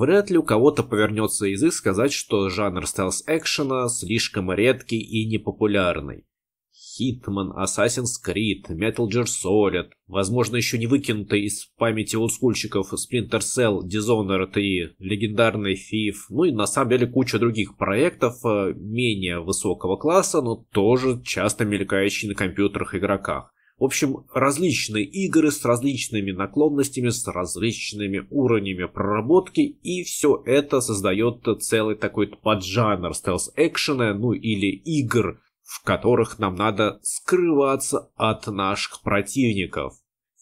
Вряд ли у кого-то повернется язык сказать, что жанр стелс-экшена слишком редкий и непопулярный. Hitman, Assassin's Creed, Metal Gear Solid, возможно, еще не выкинутый из памяти олдскульщиков Splinter Cell, Dishonored и легендарный Thief, ну и на самом деле куча других проектов э, менее высокого класса, но тоже часто мелькающие на компьютерах игроках. В общем, различные игры с различными наклонностями, с различными уровнями проработки, и все это создает целый такой поджанр стелс-экшена, ну или игр, в которых нам надо скрываться от наших противников.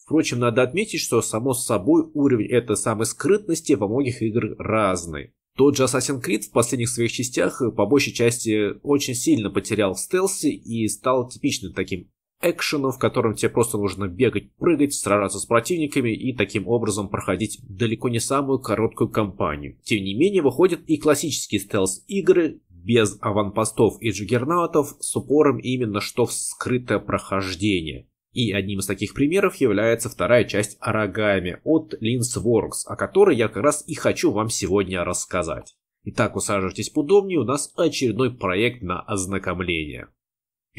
Впрочем, надо отметить, что само собой уровень этой самой скрытности во многих играх разный. Тот же Assassin's Creed в последних своих частях э, по большей части очень сильно потерял в стелсе и стал типичным таким экшену, в котором тебе просто нужно бегать, прыгать, сражаться с противниками и таким образом проходить далеко не самую короткую кампанию. Тем не менее, выходят и классические стелс-игры, без аванпостов и джиггернаутов с упором именно что в скрытое прохождение. И одним из таких примеров является вторая часть Арагами от Linsworks, о которой я как раз и хочу вам сегодня рассказать. Итак, усаживайтесь поудобнее, у нас очередной проект на ознакомление.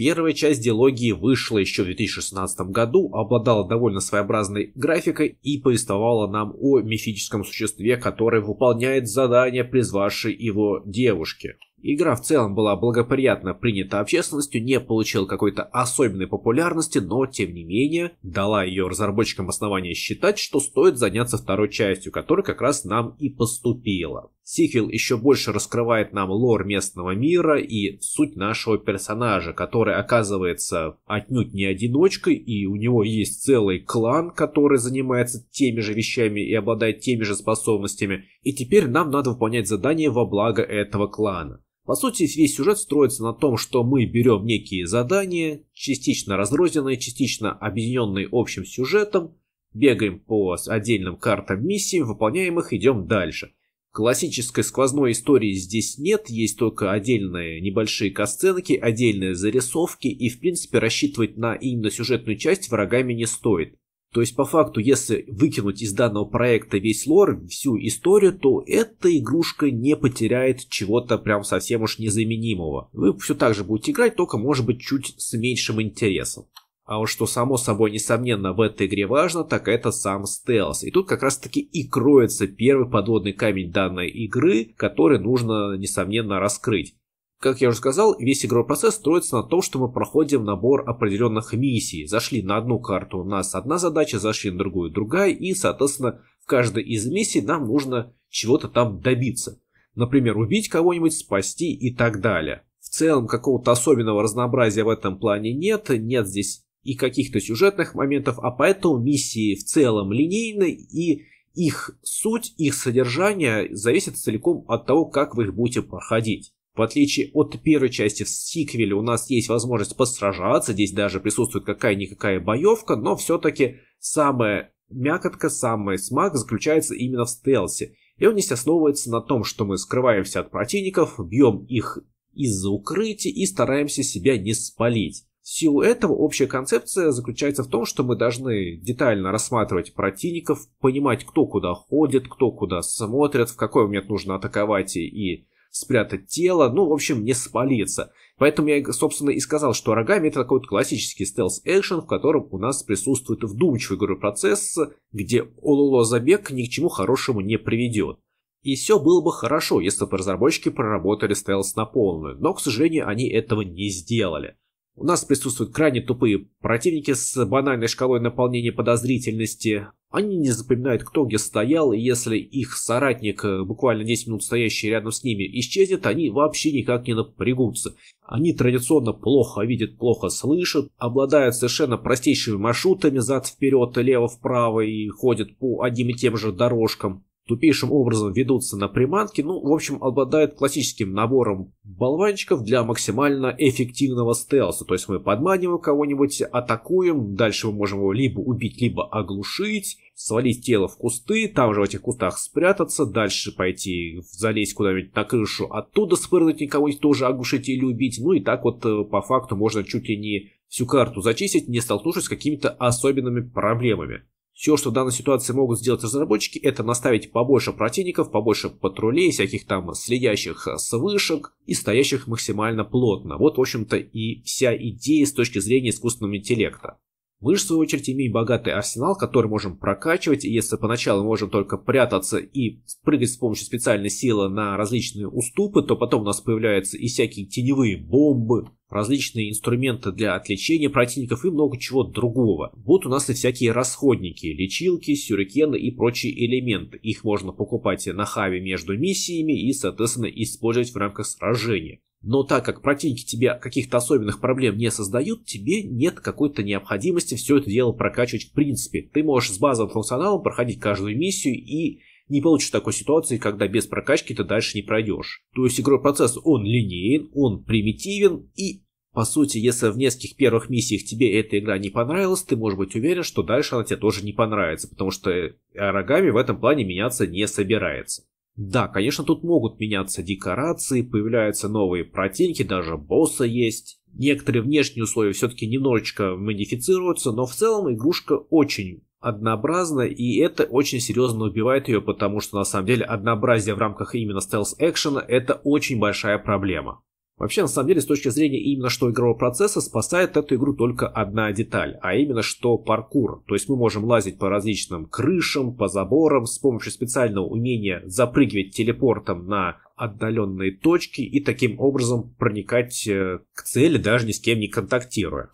Первая часть диалогии вышла еще в 2016 году, обладала довольно своеобразной графикой и повествовала нам о мифическом существе, которое выполняет задание призвавшей его девушки. Игра в целом была благоприятно принята общественностью, не получила какой-то особенной популярности, но тем не менее дала ее разработчикам основание считать, что стоит заняться второй частью, которая как раз нам и поступила. Сиквел еще больше раскрывает нам лор местного мира и суть нашего персонажа, который оказывается отнюдь не одиночкой, и у него есть целый клан, который занимается теми же вещами и обладает теми же способностями, и теперь нам надо выполнять задания во благо этого клана. По сути, весь сюжет строится на том, что мы берем некие задания, частично разрозненные, частично объединенные общим сюжетом, бегаем по отдельным картам миссий, выполняем их, идем дальше. Классической сквозной истории здесь нет, есть только отдельные небольшие касценки, отдельные зарисовки, и в принципе рассчитывать на именно сюжетную часть врагами не стоит. То есть, по факту, если выкинуть из данного проекта весь лор, всю историю, то эта игрушка не потеряет чего-то прям совсем уж незаменимого. Вы все так же будете играть, только может быть чуть с меньшим интересом. А вот что само собой несомненно в этой игре важно, так это сам стелс. И тут как раз таки и кроется первый подводный камень данной игры, который нужно несомненно раскрыть. Как я уже сказал, весь игровой процесс строится на том, что мы проходим набор определенных миссий. Зашли на одну карту, у нас одна задача, зашли на другую, другая, и, соответственно, в каждой из миссий нам нужно чего-то там добиться. Например, убить кого-нибудь, спасти и так далее. В целом, какого-то особенного разнообразия в этом плане нет, нет здесь и каких-то сюжетных моментов, а поэтому миссии в целом линейны и их суть, их содержание зависит целиком от того, как вы их будете проходить. В отличие от первой части в сиквеле у нас есть возможность посражаться, здесь даже присутствует какая-никакая боевка, но все-таки самая мякотка, самый смак заключается именно в стелсе. И он здесь основывается на том, что мы скрываемся от противников, бьем их из-за укрытия и стараемся себя не спалить. В силу этого общая концепция заключается в том, что мы должны детально рассматривать противников, понимать, кто куда ходит, кто куда смотрит, в какой момент нужно атаковать и спрятать тело, ну, в общем, не спалиться. Поэтому я, собственно, и сказал, что рогами это такой вот классический стелс-экшен, в котором у нас присутствует вдумчивый игровой процесс, где ололо забег ни к чему хорошему не приведет. И все было бы хорошо, если бы разработчики проработали стелс на полную, но, к сожалению, они этого не сделали. У нас присутствуют крайне тупые противники с банальной шкалой наполнения подозрительности. Они не запоминают, кто где стоял, и если их соратник, э, буквально 10 минут стоящий рядом с ними, исчезнет, они вообще никак не напрягутся. Они традиционно плохо видят, плохо слышат, обладают совершенно простейшими маршрутами зад-вперед, лево-вправо и ходят по одним и тем же дорожкам тупейшим образом ведутся на приманки, ну, в общем, обладают классическим набором болванчиков для максимально эффективного стелса. То есть мы подманиваем кого-нибудь, атакуем, дальше мы можем его либо убить, либо оглушить, свалить тело в кусты, там же в этих кустах спрятаться, дальше пойти залезть куда-нибудь на крышу, оттуда спрыгнуть никого-нибудь тоже оглушить или убить. Ну и так вот э, по факту можно чуть ли не всю карту зачистить, не столкнувшись с какими-то особенными проблемами. Все, что в данной ситуации могут сделать разработчики, это наставить побольше противников, побольше патрулей, всяких там следящих с вышек и стоящих максимально плотно. Вот, в общем-то, и вся идея с точки зрения искусственного интеллекта. Мы же, в свою очередь, имеем богатый арсенал, который можем прокачивать, и если поначалу можем только прятаться и прыгать с помощью специальной силы на различные уступы, то потом у нас появляются и всякие теневые бомбы, различные инструменты для отвлечения противников и много чего другого. Вот у нас и всякие расходники, лечилки, сюрикены и прочие элементы. Их можно покупать на хаве между миссиями и, соответственно, использовать в рамках сражения. Но так как противники тебе каких-то особенных проблем не создают, тебе нет какой-то необходимости все это дело прокачивать в принципе. Ты можешь с базовым функционалом проходить каждую миссию и не получишь такой ситуации, когда без прокачки ты дальше не пройдешь. То есть игровой процесс, он линейен, он примитивен и по сути, если в нескольких первых миссиях тебе эта игра не понравилась, ты можешь быть уверен, что дальше она тебе тоже не понравится, потому что Арагами э, в этом плане меняться не собирается. Да, конечно, тут могут меняться декорации, появляются новые противники, даже босса есть. Некоторые внешние условия все-таки немножечко модифицируются, но в целом игрушка очень однообразна, и это очень серьезно убивает ее, потому что на самом деле однообразие в рамках именно стелс-экшена это очень большая проблема. Вообще, на самом деле, с точки зрения именно что игрового процесса, спасает эту игру только одна деталь, а именно что паркур. То есть мы можем лазить по различным крышам, по заборам с помощью специального умения запрыгивать телепортом на отдаленные точки и таким образом проникать э, к цели, даже ни с кем не контактируя.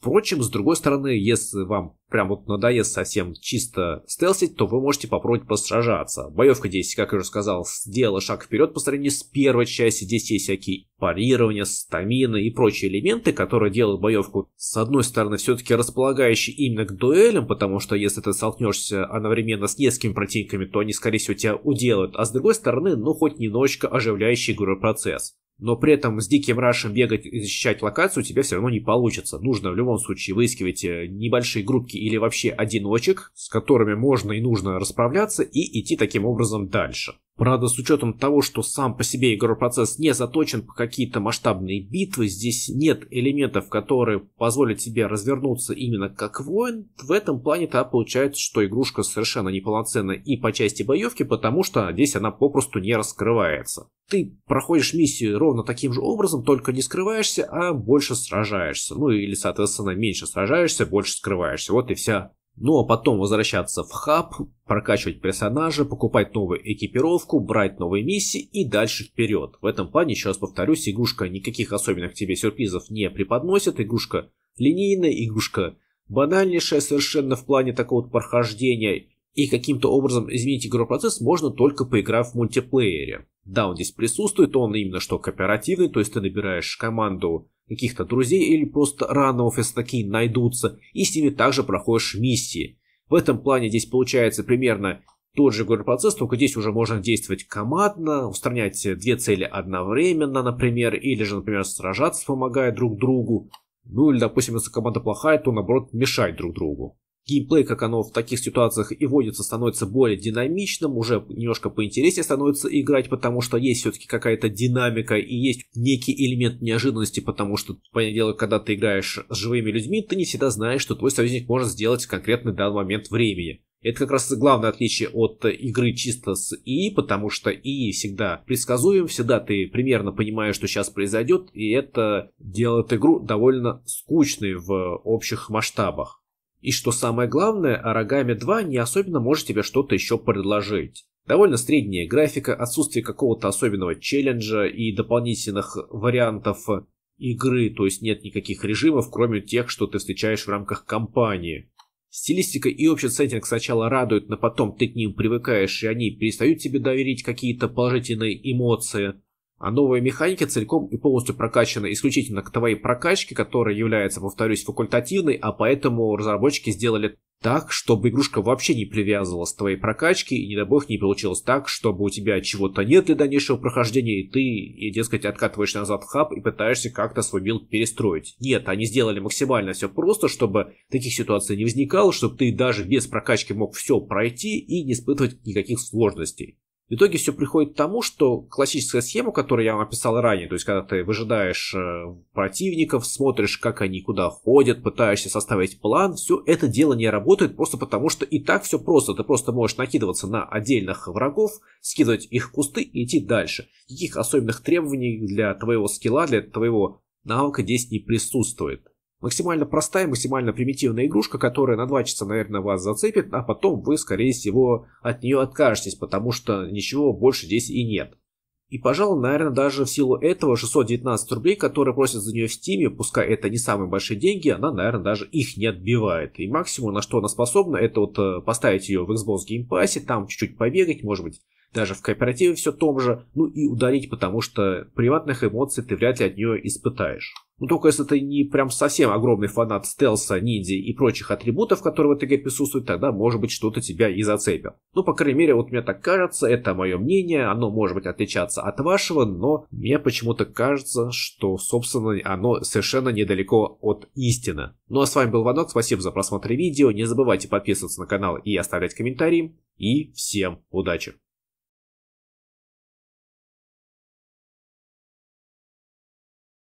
Впрочем, с другой стороны, если вам прям вот надоест совсем чисто стелсить, то вы можете попробовать посражаться. Боевка здесь, как я уже сказал, сделала шаг вперед по сравнению с первой частью. Здесь есть всякие парирования, стамины и прочие элементы, которые делают боевку, с одной стороны, все-таки располагающей именно к дуэлям, потому что если ты столкнешься одновременно с несколькими противниками, то они, скорее всего, тебя уделают, а с другой стороны, ну, хоть немножечко оживляющий игровой процесс но при этом с диким рашем бегать и защищать локацию у тебя все равно не получится. Нужно в любом случае выискивать э, небольшие группки или вообще одиночек, с которыми можно и нужно расправляться и идти таким образом дальше. Правда, с учетом того, что сам по себе игровой процесс не заточен по какие-то масштабные битвы, здесь нет элементов, которые позволят тебе развернуться именно как воин, в этом плане то получается, что игрушка совершенно неполноценна и по части боевки, потому что здесь она попросту не раскрывается. Ты проходишь миссию ровно таким же образом, только не скрываешься, а больше сражаешься. Ну или, соответственно, меньше сражаешься, больше скрываешься. Вот и вся ну а потом возвращаться в хаб, прокачивать персонажа, покупать новую экипировку, брать новые миссии и дальше вперед. В этом плане, еще раз повторюсь, игрушка никаких особенных тебе сюрпризов не преподносит. Игрушка линейная, игрушка банальнейшая совершенно в плане такого вот прохождения. И каким-то образом изменить игровой процесс можно только поиграв в мультиплеере. Да, он здесь присутствует, он именно что кооперативный, то есть ты набираешь команду каких-то друзей или просто ранов из такие найдутся, и с ними также проходишь миссии. В этом плане здесь получается примерно тот же игровой процесс, только здесь уже можно действовать командно, устранять две цели одновременно, например, или же, например, сражаться, помогая друг другу. Ну или, допустим, если команда плохая, то наоборот мешать друг другу геймплей, как оно в таких ситуациях и водится, становится более динамичным, уже немножко поинтереснее становится играть, потому что есть все-таки какая-то динамика и есть некий элемент неожиданности, потому что, понятное дело, когда ты играешь с живыми людьми, ты не всегда знаешь, что твой союзник может сделать в конкретный данный момент времени. Это как раз главное отличие от игры чисто с ИИ, потому что ИИ всегда предсказуем, всегда ты примерно понимаешь, что сейчас произойдет, и это делает игру довольно скучной в общих масштабах. И что самое главное, Арагами 2 не особенно может тебе что-то еще предложить. Довольно средняя графика, отсутствие какого-то особенного челленджа и дополнительных вариантов игры, то есть нет никаких режимов, кроме тех, что ты встречаешь в рамках кампании. Стилистика и общий сеттинг сначала радуют, но потом ты к ним привыкаешь, и они перестают тебе доверить какие-то положительные эмоции. А новая механика целиком и полностью прокачана исключительно к твоей прокачке, которая является, повторюсь, факультативной, а поэтому разработчики сделали так, чтобы игрушка вообще не привязывалась к твоей прокачке, и, не дай бог, не получилось так, чтобы у тебя чего-то нет для дальнейшего прохождения, и ты, и, дескать, откатываешь назад в хаб и пытаешься как-то свой билд перестроить. Нет, они сделали максимально все просто, чтобы таких ситуаций не возникало, чтобы ты даже без прокачки мог все пройти и не испытывать никаких сложностей. В итоге все приходит к тому, что классическая схема, которую я вам описал ранее, то есть когда ты выжидаешь э, противников, смотришь, как они куда ходят, пытаешься составить план, все это дело не работает просто потому, что и так все просто. Ты просто можешь накидываться на отдельных врагов, скидывать их в кусты и идти дальше. Никаких особенных требований для твоего скилла, для твоего навыка здесь не присутствует. Максимально простая, максимально примитивная игрушка, которая на два часа, наверное, вас зацепит, а потом вы, скорее всего, от нее откажетесь, потому что ничего больше здесь и нет. И, пожалуй, наверное, даже в силу этого 619 рублей, которые просят за нее в Стиме, пускай это не самые большие деньги, она, наверное, даже их не отбивает. И максимум, на что она способна, это вот э, поставить ее в Xbox Game Pass, там чуть-чуть побегать, может быть, даже в кооперативе все том же, ну и удалить, потому что приватных эмоций ты вряд ли от нее испытаешь. Ну только если ты не прям совсем огромный фанат стелса, ниндзя и прочих атрибутов, которые в этой игре присутствуют, тогда может быть что-то тебя и зацепит. Ну по крайней мере вот мне так кажется, это мое мнение, оно может быть отличаться от вашего, но мне почему-то кажется, что собственно оно совершенно недалеко от истины. Ну а с вами был Ванок, спасибо за просмотр видео, не забывайте подписываться на канал и оставлять комментарии, и всем удачи!